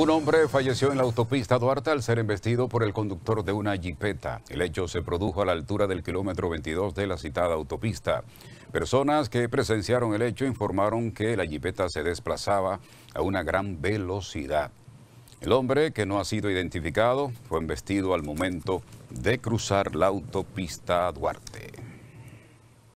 Un hombre falleció en la autopista Duarte al ser embestido por el conductor de una jipeta. El hecho se produjo a la altura del kilómetro 22 de la citada autopista. Personas que presenciaron el hecho informaron que la jipeta se desplazaba a una gran velocidad. El hombre, que no ha sido identificado, fue embestido al momento de cruzar la autopista Duarte.